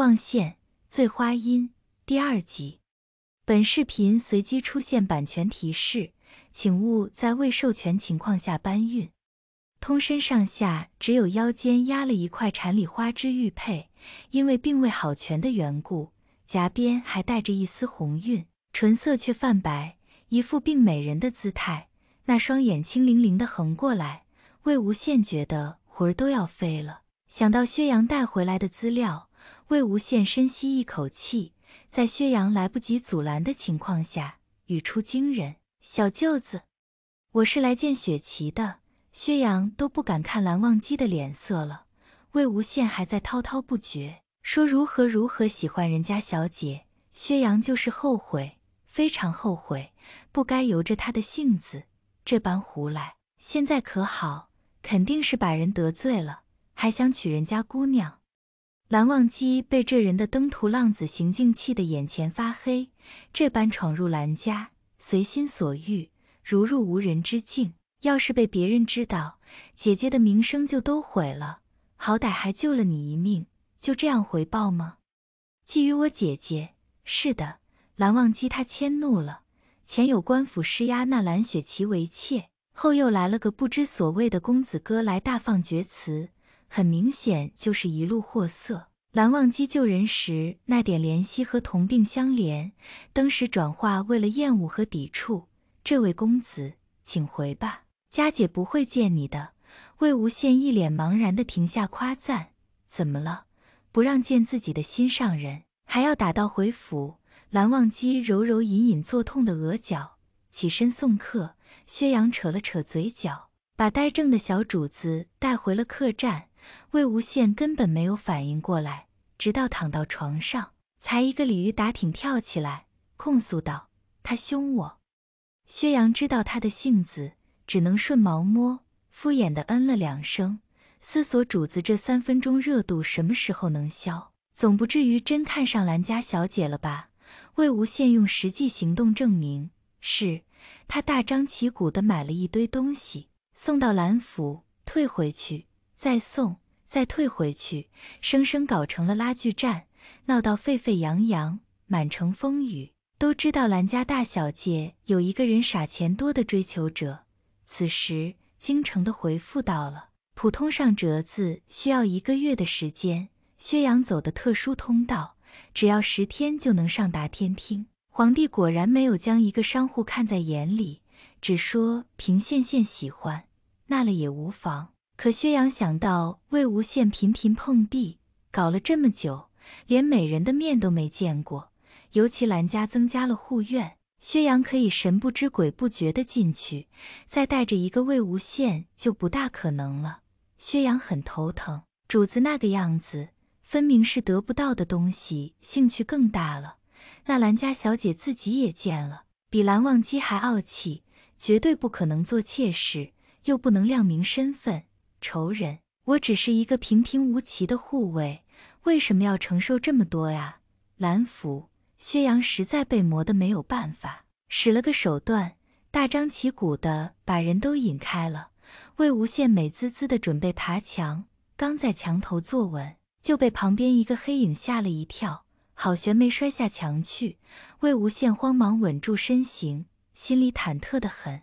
望线醉花阴第二集，本视频随机出现版权提示，请勿在未授权情况下搬运。通身上下只有腰间压了一块缠里花枝玉佩，因为并未好全的缘故，颊边还带着一丝红晕，唇色却泛白，一副病美人的姿态。那双眼清灵灵的横过来，魏无羡觉得魂儿都要飞了。想到薛洋带回来的资料。魏无羡深吸一口气，在薛洋来不及阻拦的情况下，语出惊人：“小舅子，我是来见雪琪的。”薛洋都不敢看蓝忘机的脸色了。魏无羡还在滔滔不绝说如何如何喜欢人家小姐。薛洋就是后悔，非常后悔，不该由着他的性子这般胡来。现在可好，肯定是把人得罪了，还想娶人家姑娘。蓝忘机被这人的登徒浪子行径气得眼前发黑，这般闯入蓝家，随心所欲，如入无人之境。要是被别人知道，姐姐的名声就都毁了。好歹还救了你一命，就这样回报吗？觊觎我姐姐？是的，蓝忘机他迁怒了。前有官府施压，那蓝雪琪为妾；后又来了个不知所谓的公子哥来大放厥词，很明显就是一路货色。蓝忘机救人时那点怜惜和同病相怜，登时转化为了厌恶和抵触。这位公子，请回吧，佳姐不会见你的。魏无羡一脸茫然地停下夸赞：“怎么了？不让见自己的心上人，还要打道回府？”蓝忘机揉揉隐隐作痛的额角，起身送客。薛洋扯了扯嘴角，把呆怔的小主子带回了客栈。魏无羡根本没有反应过来，直到躺到床上，才一个鲤鱼打挺跳起来，控诉道：“他凶我。”薛洋知道他的性子，只能顺毛摸，敷衍的嗯了两声，思索主子这三分钟热度什么时候能消，总不至于真看上兰家小姐了吧？魏无羡用实际行动证明，是他大张旗鼓的买了一堆东西送到兰府，退回去，再送。再退回去，生生搞成了拉锯战，闹到沸沸扬扬，满城风雨，都知道兰家大小姐有一个人傻钱多的追求者。此时京城的回复到了，普通上折子需要一个月的时间，薛洋走的特殊通道，只要十天就能上达天听。皇帝果然没有将一个商户看在眼里，只说凭县县喜欢，纳了也无妨。可薛洋想到魏无羡频频碰壁，搞了这么久，连美人的面都没见过。尤其兰家增加了护院，薛洋可以神不知鬼不觉的进去，再带着一个魏无羡就不大可能了。薛洋很头疼，主子那个样子，分明是得不到的东西，兴趣更大了。那兰家小姐自己也见了，比蓝忘机还傲气，绝对不可能做妾室，又不能亮明身份。仇人，我只是一个平平无奇的护卫，为什么要承受这么多呀？蓝府，薛洋实在被磨得没有办法，使了个手段，大张旗鼓的把人都引开了。魏无羡美滋滋的准备爬墙，刚在墙头坐稳，就被旁边一个黑影吓了一跳，好悬没摔下墙去。魏无羡慌忙稳住身形，心里忐忑的很。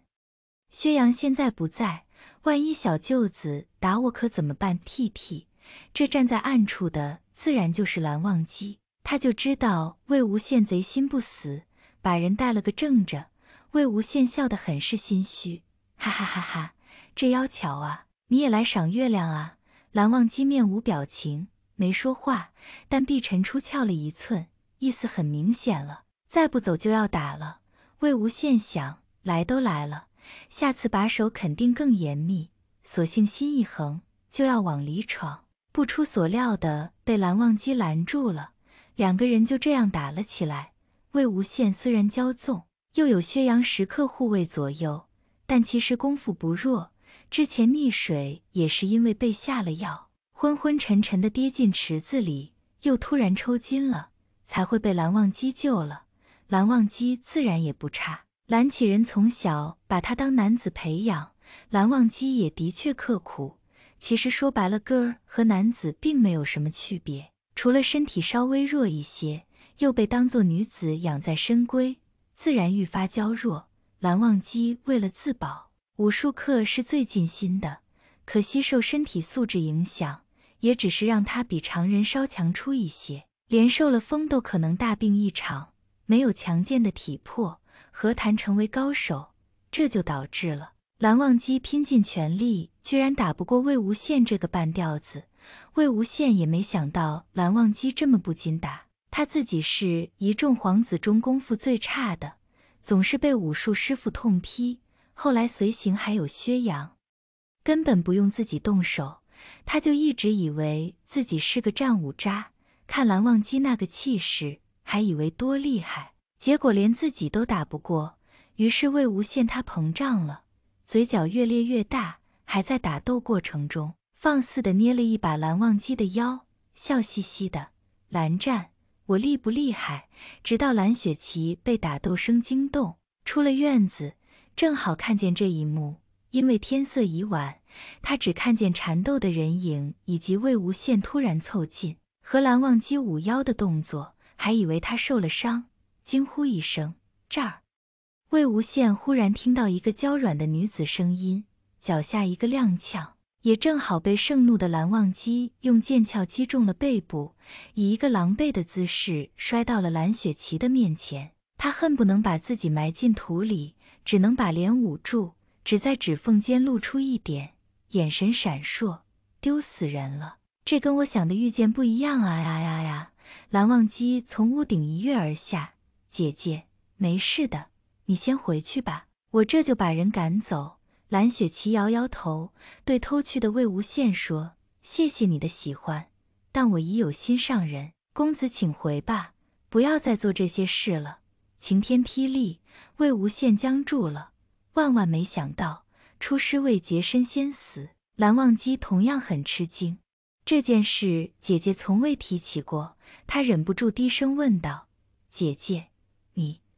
薛洋现在不在。万一小舅子打我可怎么办？TT，这站在暗处的自然就是蓝忘机，他就知道魏无羡贼心不死，把人带了个正着。魏无羡笑得很是心虚，哈哈哈哈！这妖巧啊，你也来赏月亮啊？蓝忘机面无表情，没说话，但碧尘出鞘了一寸，意思很明显了，再不走就要打了。魏无羡想，来都来了。下次把守肯定更严密，索性心一横，就要往里闯。不出所料的，被蓝忘机拦住了。两个人就这样打了起来。魏无羡虽然骄纵，又有薛洋时刻护卫左右，但其实功夫不弱。之前溺水也是因为被下了药，昏昏沉沉的跌进池子里，又突然抽筋了，才会被蓝忘机救了。蓝忘机自然也不差。蓝启仁从小把他当男子培养，蓝忘机也的确刻苦。其实说白了，哥儿和男子并没有什么区别，除了身体稍微弱一些，又被当做女子养在深闺，自然愈发娇弱。蓝忘机为了自保，武术课是最尽心的，可惜受身体素质影响，也只是让他比常人稍强出一些，连受了风都可能大病一场，没有强健的体魄。何谈成为高手？这就导致了蓝忘机拼尽全力，居然打不过魏无羡这个半吊子。魏无羡也没想到蓝忘机这么不经打，他自己是一众皇子中功夫最差的，总是被武术师傅痛批。后来随行还有薛洋，根本不用自己动手，他就一直以为自己是个战五渣。看蓝忘机那个气势，还以为多厉害。结果连自己都打不过，于是魏无羡他膨胀了，嘴角越裂越大，还在打斗过程中放肆的捏了一把蓝忘机的腰，笑嘻嘻的。蓝湛，我厉不厉害？直到蓝雪琪被打斗声惊动，出了院子，正好看见这一幕。因为天色已晚，他只看见缠斗的人影以及魏无羡突然凑近和蓝忘机舞腰的动作，还以为他受了伤。惊呼一声，这儿，魏无羡忽然听到一个娇软的女子声音，脚下一个踉跄，也正好被盛怒的蓝忘机用剑鞘击中了背部，以一个狼狈的姿势摔到了蓝雪琪的面前。他恨不能把自己埋进土里，只能把脸捂住，只在指缝间露出一点眼神闪烁，丢死人了！这跟我想的遇见不一样啊呀呀呀！蓝忘机从屋顶一跃而下。姐姐，没事的，你先回去吧，我这就把人赶走。蓝雪琪摇摇头，对偷去的魏无羡说：“谢谢你的喜欢，但我已有心上人。公子，请回吧，不要再做这些事了。”晴天霹雳，魏无羡僵住了，万万没想到出师未捷身先死。蓝忘机同样很吃惊，这件事姐姐从未提起过，他忍不住低声问道：“姐姐。”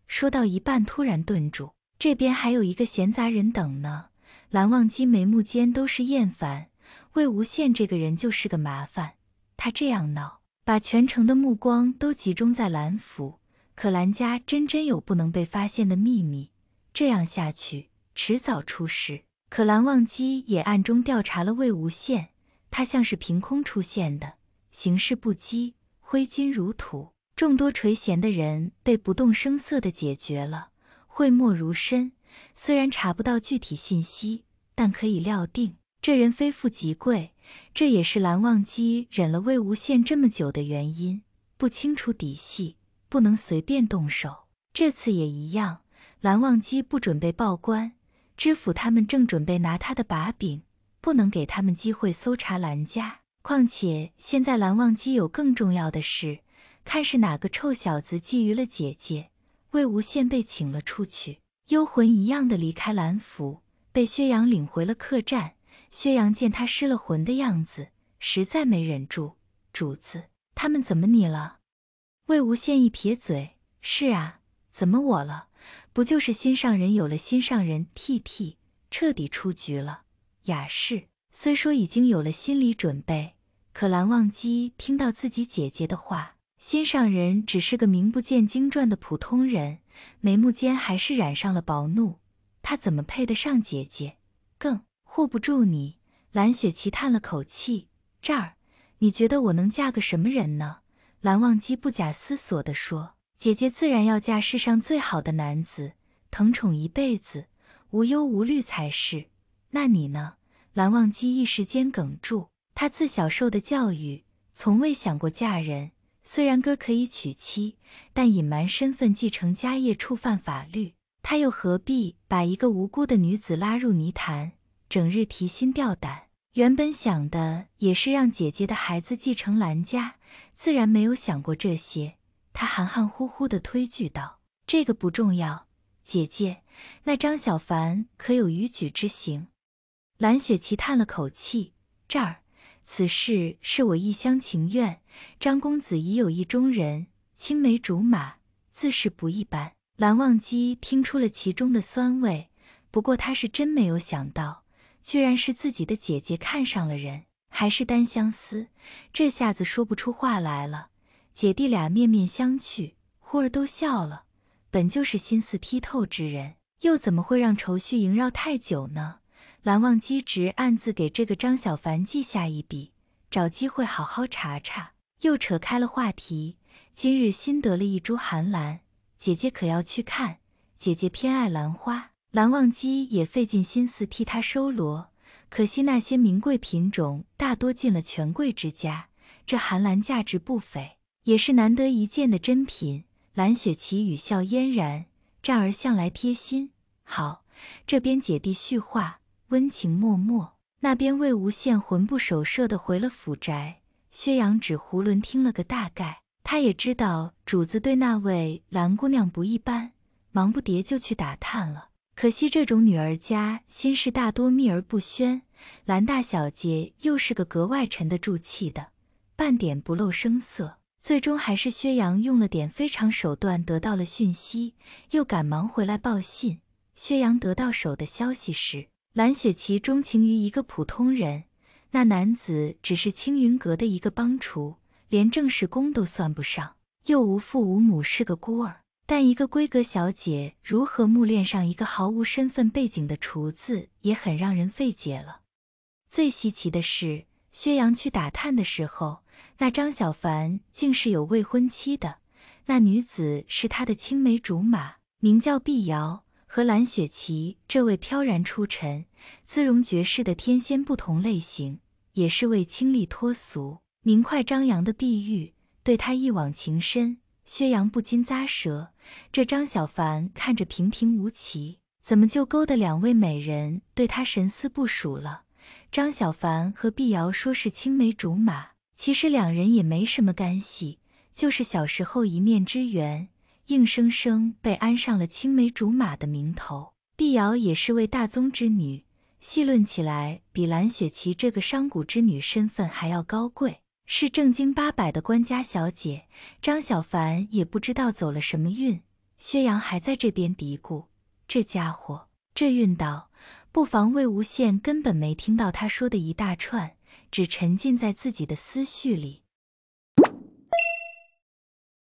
说到一半，突然顿住。这边还有一个闲杂人等呢。蓝忘机眉目间都是厌烦。魏无羡这个人就是个麻烦，他这样闹，把全城的目光都集中在蓝府。可蓝家真真有不能被发现的秘密，这样下去，迟早出事。可蓝忘机也暗中调查了魏无羡，他像是凭空出现的，行事不羁，挥金如土。众多垂涎的人被不动声色的解决了，讳莫如深。虽然查不到具体信息，但可以料定这人非富即贵。这也是蓝忘机忍了魏无羡这么久的原因。不清楚底细，不能随便动手。这次也一样，蓝忘机不准备报官。知府他们正准备拿他的把柄，不能给他们机会搜查蓝家。况且现在蓝忘机有更重要的事。看是哪个臭小子觊觎了姐姐？魏无羡被请了出去，幽魂一样的离开蓝府，被薛洋领回了客栈。薛洋见他失了魂的样子，实在没忍住：“主子，他们怎么你了？”魏无羡一撇嘴：“是啊，怎么我了？不就是心上人有了心上人？tt 彻底出局了。”雅士虽说已经有了心理准备，可蓝忘机听到自己姐姐的话。心上人只是个名不见经传的普通人，眉目间还是染上了薄怒。他怎么配得上姐姐？更护不住你。蓝雪琪叹了口气：“这儿，你觉得我能嫁个什么人呢？”蓝忘机不假思索地说：“姐姐自然要嫁世上最好的男子，疼宠一辈子，无忧无虑才是。”那你呢？蓝忘机一时间哽住。他自小受的教育，从未想过嫁人。虽然哥可以娶妻，但隐瞒身份继承家业触犯法律，他又何必把一个无辜的女子拉入泥潭，整日提心吊胆？原本想的也是让姐姐的孩子继承兰家，自然没有想过这些。他含含糊糊地推拒道：“这个不重要，姐姐，那张小凡可有逾矩之行？”蓝雪琪叹了口气：“这儿。”此事是我一厢情愿，张公子已有意中人，青梅竹马，自是不一般。蓝忘机听出了其中的酸味，不过他是真没有想到，居然是自己的姐姐看上了人，还是单相思，这下子说不出话来了。姐弟俩面面相觑，忽而都笑了。本就是心思剔透之人，又怎么会让愁绪萦绕太久呢？蓝忘机直暗自给这个张小凡记下一笔，找机会好好查查。又扯开了话题，今日新得了一株寒兰，姐姐可要去看？姐姐偏爱兰花，蓝忘机也费尽心思替她收罗。可惜那些名贵品种大多进了权贵之家。这寒兰价值不菲，也是难得一见的珍品。蓝雪琪语笑嫣然，湛儿向来贴心。好，这边姐弟叙话。温情脉脉，那边魏无羡魂不守舍的回了府宅。薛洋只囫囵听了个大概，他也知道主子对那位蓝姑娘不一般，忙不迭就去打探了。可惜这种女儿家心事大多秘而不宣，蓝大小姐又是个格外沉得住气的，半点不露声色。最终还是薛洋用了点非常手段得到了讯息，又赶忙回来报信。薛洋得到手的消息时，蓝雪琪钟情于一个普通人，那男子只是青云阁的一个帮厨，连正式工都算不上，又无父无母，是个孤儿。但一个闺阁小姐如何慕恋上一个毫无身份背景的厨子，也很让人费解了。最稀奇的是，薛洋去打探的时候，那张小凡竟是有未婚妻的，那女子是他的青梅竹马，名叫碧瑶。和蓝雪琪这位飘然出尘、姿容绝世的天仙不同类型，也是位清丽脱俗、明快张扬的碧玉，对他一往情深。薛洋不禁咂舌：这张小凡看着平平无奇，怎么就勾得两位美人对他神思不属了？张小凡和碧瑶说是青梅竹马，其实两人也没什么干系，就是小时候一面之缘。硬生生被安上了青梅竹马的名头。碧瑶也是位大宗之女，细论起来，比蓝雪琪这个商贾之女身份还要高贵，是正经八百的官家小姐。张小凡也不知道走了什么运。薛洋还在这边嘀咕：“这家伙这运道。”不妨魏无羡根本没听到他说的一大串，只沉浸在自己的思绪里。